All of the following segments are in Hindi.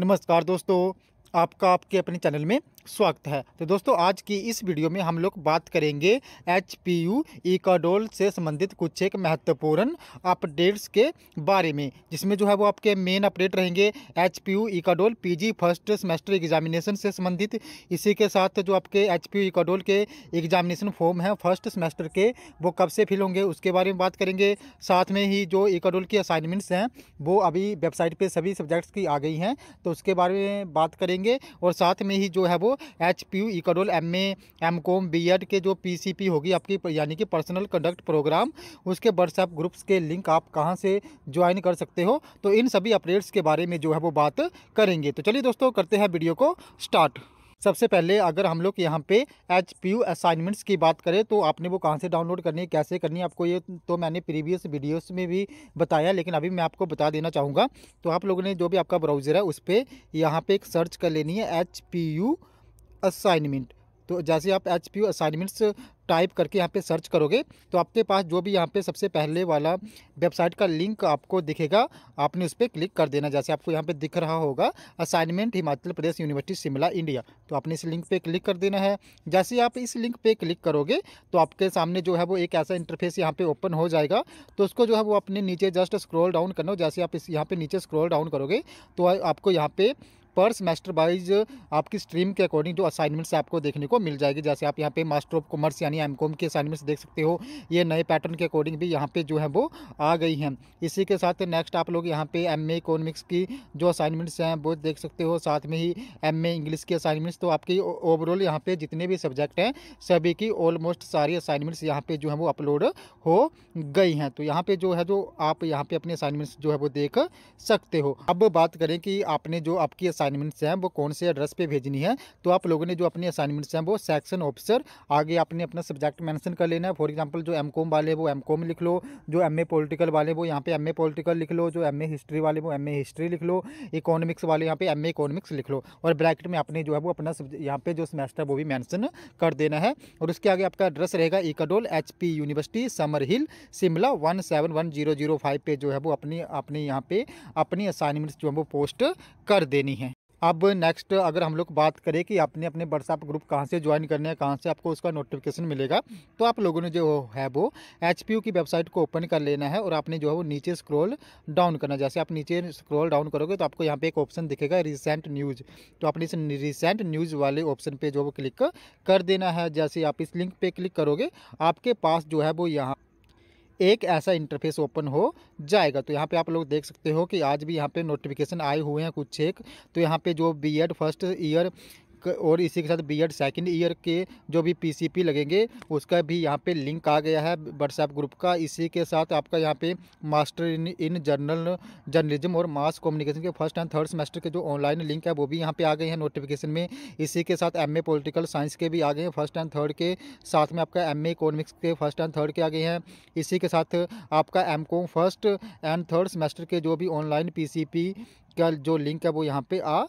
नमस्कार दोस्तों आपका आपके अपने चैनल में स्वागत है तो दोस्तों आज की इस वीडियो में हम लोग बात करेंगे एच पी यू इकाडोल से संबंधित कुछ एक महत्वपूर्ण अपडेट्स के बारे में जिसमें जो है वो आपके मेन अपडेट रहेंगे H P U ICDEOL P G first semester examination से संबंधित इसी के साथ जो आपके एच पी यू इकाडोल के एग्जामिनेशन फॉर्म हैं फर्स्ट सेमेस्टर के वो कब से फिल होंगे उसके बारे में बात करेंगे साथ में ही जो इकाडोल की असाइनमेंट्स हैं वो अभी वेबसाइट पर सभी सब्जेक्ट्स की आ गई हैं तो उसके बारे में बात करेंगे और साथ में ही जो है वो H P U ICDEOL M A M Com B Ed के जो पी सी पी होगी आपकी यानी कि पर्सनल कंडक्ट प्रोग्राम उसके व्हाट्सएप ग्रुप्स के लिंक आप कहाँ से ज्वाइन कर सकते हो तो इन सभी अपडेट्स के बारे में जो है वो बात करेंगे तो चलिए दोस्तों करते हैं वीडियो को स्टार्ट सबसे पहले अगर हम लोग यहाँ पे एच पी यू असाइनमेंट्स की बात करें तो आपने वो कहाँ से डाउनलोड करनी है कैसे करनी है आपको ये तो मैंने प्रीवियस वीडियोस में भी बताया लेकिन अभी मैं आपको बता देना चाहूँगा तो आप लोगों ने जो भी आपका ब्राउज़र है उस पर यहाँ पर एक सर्च कर लेनी है एच पी यू असाइनमेंट तो जैसे आप एच पी असाइनमेंट्स टाइप करके यहाँ पे सर्च करोगे तो आपके पास जो भी यहाँ पे सबसे पहले वाला वेबसाइट का लिंक आपको दिखेगा आपने उस पर क्लिक कर देना जैसे आपको यहाँ पे दिख रहा होगा assignment Himachal Pradesh University Shimla India तो आपने इस लिंक पे क्लिक कर देना है जैसे आप इस लिंक पे क्लिक करोगे तो आपके सामने जो है वो एक ऐसा इंटरफेस यहाँ पर ओपन हो जाएगा तो उसको जो है वो अपने नीचे जस्ट स्क्रोल डाउन करना जैसे आप इस यहाँ पर नीचे स्क्रोल डाउन करोगे तो आपको यहाँ पर पर सेमेस्टर वाइज आपकी स्ट्रीम के अकॉर्डिंग जो असाइनमेंट्स आपको देखने को मिल जाएगी जैसे आप यहाँ पे मास्टर ऑफ कॉमर्स यानी एम की असाइनमेंट्स देख सकते हो ये नए पैटर्न के अकॉर्डिंग भी यहाँ पे जो है वो आ गई हैं इसी के साथ नेक्स्ट आप लोग यहाँ पे एम इकोनॉमिक्स की जो असाइनमेंट्स हैं वो देख सकते हो साथ में ही एम इंग्लिश की असाइनमेंट्स तो आपकी ओवरऑल यहाँ पे जितने भी सब्जेक्ट हैं सभी की ऑलमोस्ट सारी असाइनमेंट्स यहाँ पे जो है वो अपलोड हो गई हैं तो यहाँ पे जो है जो आप यहाँ पे अपने असाइनमेंट्स जो है वो देख सकते हो अब बात करें कि आपने जो आपकी असाइन असाइनमेंट्स हैं वो कौन से एड्रेस पे भेजनी है तो आप लोगों ने जो अपनी असाइनमेंट्स हैं वो सेक्शन ऑफिसर आगे आपने अपना सब्जेक्ट मैंसन कर लेना है फॉर एग्जाम्पल जो एम वाले वो एम लिख लो जो एम पॉलिटिकल वाले वो यहाँ पे एम पॉलिटिकल लिख लो जो एम हिस्ट्री वाले वो एम हिस्ट्री लिख लो इकोनॉमिक्स वाले यहाँ पे एम इकोनॉमिक्स लिख लो और ब्रैकेट में आपने जो है वो अपना यहाँ पे जो सेमेस्टर वो भी मैंसन कर देना है और उसके आगे आपका एड्रेस रहेगा ICDEOL H University Summer Hill Shimla one seven one zero zero five पे जो है वो अपनी अपने यहाँ पे अपनी असाइनमेंट्स जो है वो पोस्ट कर देनी है अब नेक्स्ट अगर हम लोग बात करें कि आपने अपने व्हाट्सएप ग्रुप कहाँ से ज्वाइन करने हैं कहाँ से आपको उसका नोटिफिकेशन मिलेगा तो आप लोगों ने जो है वो एच की वेबसाइट को ओपन कर लेना है और आपने जो है वो नीचे स्क्रॉल डाउन करना जैसे आप नीचे स्क्रॉल डाउन करोगे तो आपको यहाँ पे एक ऑप्शन दिखेगा रिसेंट न्यूज़ तो आपने इस रिसेंट न्यूज़ वाले ऑप्शन पर जो है वो क्लिक कर देना है जैसे आप इस लिंक पर क्लिक करोगे आपके पास जो है वो यहाँ एक ऐसा इंटरफेस ओपन हो जाएगा तो यहाँ पे आप लोग देख सकते हो कि आज भी यहाँ पे नोटिफिकेशन आए हुए हैं कुछ एक तो यहाँ पे जो बीएड फर्स्ट ईयर और इसी के साथ बीएड सेकंड ईयर के जो भी पीसीपी लगेंगे उसका भी यहाँ पे लिंक आ गया है व्हाट्सएप ग्रुप का इसी के साथ आपका यहाँ पे master in in journal journalism और मास कम्युनिकेशन के फर्स्ट एंड थर्ड सेमेस्टर के जो ऑनलाइन लिंक है वो भी यहाँ पे आ गए हैं नोटिफिकेशन में इसी के साथ एम पोलिटिकल साइंस के भी आ गए हैं फर्स्ट एंड थर्ड के साथ में आपका एम इकोनॉमिक्स के फर्स्ट एंड थर्ड के आ गए हैं इसी के साथ आपका M first and third semester के जो भी ऑनलाइन पी का जो लिंक है वो यहाँ पर आ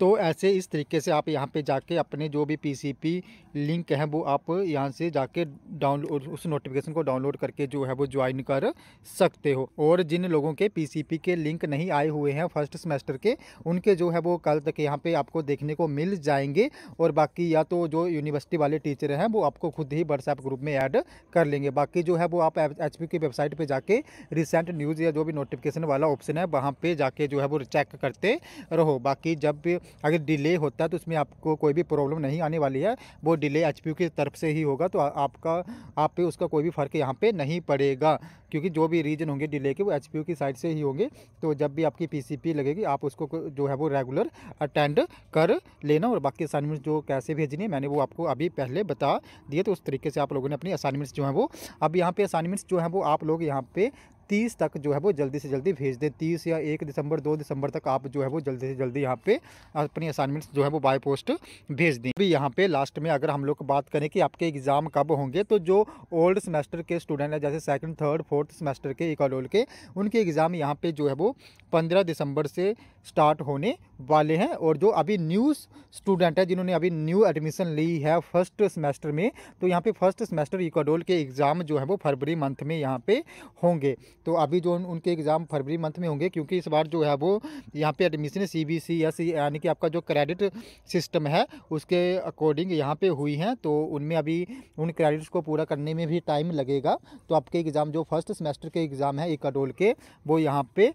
तो ऐसे इस तरीके से आप यहाँ पे जाके अपने जो भी पीसीपी लिंक है वो आप यहाँ से जाके डाउनलोड उस नोटिफिकेशन को डाउनलोड करके जो है वो ज्वाइन कर सकते हो और जिन लोगों के पीसीपी के लिंक नहीं आए हुए हैं फर्स्ट सेमेस्टर के उनके जो है वो कल तक यहाँ पे आपको देखने को मिल जाएंगे और बाकी या तो जो यूनिवर्सिटी वाले टीचर हैं वो आपको खुद ही व्हाट्सएप ग्रुप में ऐड कर लेंगे बाकी जो है वो आप एच की वेबसाइट पर जाके रिसेंट न्यूज़ या जो भी नोटिफिकेशन वाला ऑप्शन है वहाँ पर जाके जो है वो चेक करते रहो बाकी जब भी अगर डिले होता है तो उसमें आपको कोई भी प्रॉब्लम नहीं आने वाली है वो डिले एच की तरफ से ही होगा तो आपका आप पे उसका कोई भी फ़र्क यहाँ पे नहीं पड़ेगा क्योंकि जो भी रीजन होंगे डिले के वो एच की साइड से ही होंगे तो जब भी आपकी पी लगेगी आप उसको जो है वो रेगुलर अटेंड कर लेना और बाकी असाइनमेंट्स जो कैसे भेजनी है मैंने वो आपको अभी पहले बता दिया तो उस तरीके से आप लोगों ने अपनी असाइनमेंट्स जो हैं वो अब यहाँ पे असाइनमेंट्स जो हैं वो आप लोग यहाँ पे तीस तक जो है वो जल्दी से जल्दी भेज दें तीस या एक दिसंबर दो दिसंबर तक आप जो है वो जल्दी से जल्दी यहाँ पे अपनी असाइनमेंट्स जो है वो बाय पोस्ट भेज दें अभी यहाँ पे लास्ट में अगर हम लोग बात करें कि आपके एग्ज़ाम कब होंगे तो जो ओल्ड सेमेस्टर के स्टूडेंट हैं जैसे सेकेंड थर्ड फोर्थ सेमेस्टर के इकोलोल के उनके एग्ज़ाम यहाँ पर जो है वो पंद्रह दिसंबर से स्टार्ट होने वाले हैं और जो अभी न्यू स्टूडेंट है जिन्होंने अभी न्यू एडमिशन ली है फर्स्ट सेमेस्टर में तो यहाँ पे फर्स्ट सेमेस्टर इक्वाडोल के एग्ज़ाम जो है वो फरवरी मंथ में यहाँ पे होंगे तो अभी जो उनके एग्ज़ाम फरवरी मंथ में होंगे क्योंकि इस बार जो है वो यहाँ पे admission C B C S यानी कि आपका जो क्रेडिट सिस्टम है उसके अकॉर्डिंग यहाँ पर हुई हैं तो उनमें अभी उन क्रेडिट्स को पूरा करने में भी टाइम लगेगा तो आपके एग्ज़ाम जो फर्स्ट सेमेस्टर के एग्ज़ाम है इक्वाडोल के वो यहाँ पर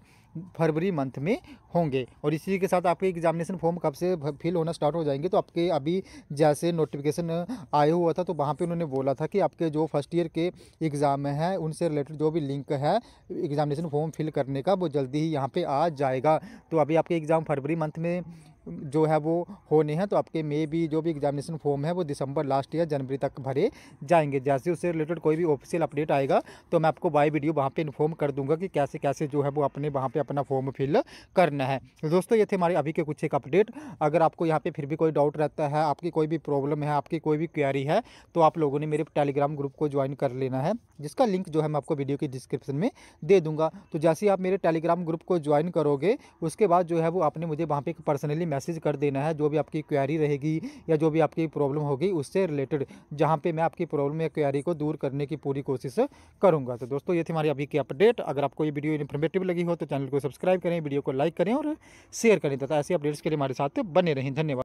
फरवरी मंथ में होंगे और इसी के साथ आपके एग्जामिनेशन फॉर्म कब से फिल होना स्टार्ट हो जाएंगे तो आपके अभी जैसे नोटिफिकेशन आया हुआ था तो वहाँ पे उन्होंने बोला था कि आपके जो फर्स्ट ईयर के एग्ज़ाम हैं उनसे रिलेटेड जो भी लिंक है एग्जामिनेशन फॉर्म फिल करने का वो जल्दी ही यहाँ पर आ जाएगा तो अभी आपके एग्ज़ाम फरवरी मंथ में जो है वो होने हैं तो आपके मे भी जो भी एग्जामिनेशन फॉर्म है वो दिसंबर लास्ट या जनवरी तक भरे जाएंगे जैसे उससे रिलेटेड कोई भी ऑफिशियल अपडेट आएगा तो मैं आपको बाय वीडियो वहाँ पे इन्फॉर्म कर दूंगा कि कैसे कैसे जो है वो अपने वहाँ पे अपना फॉर्म फिल करना है दोस्तों ये थे हमारे अभी के कुछ एक अपडेट अगर आपको यहाँ पर फिर भी कोई डाउट रहता है आपकी कोई भी प्रॉब्लम है आपकी कोई भी क्वारी है तो आप लोगों ने मेरे टेलीग्राम ग्रुप को ज्वाइन कर लेना है जिसका लिंक जो है मैं आपको वीडियो की डिस्क्रिप्शन में दे दूँगा तो जैसे ही आप मेरे टेलीग्राम ग्रुप को ज्वाइन करोगे उसके बाद जो है वो आपने मुझे वहाँ पर पर्सनली मैसेज कर देना है जो भी आपकी क्वेरी रहेगी या जो भी आपकी प्रॉब्लम होगी उससे रिलेटेड जहाँ पर मैं आपकी प्रॉब्लम या क्वेरी को दूर करने की पूरी कोशिश करूँगा तो दोस्तों ये थी हमारी अभी की अपडेट अगर आपको ये वीडियो इन्फॉर्मेटिव लगी हो तो चैनल को सब्सक्राइब करें वीडियो को लाइक करें और शेयर करें तथा ऐसी अपडेट्स के लिए हमारे साथ बने रहें धन्यवाद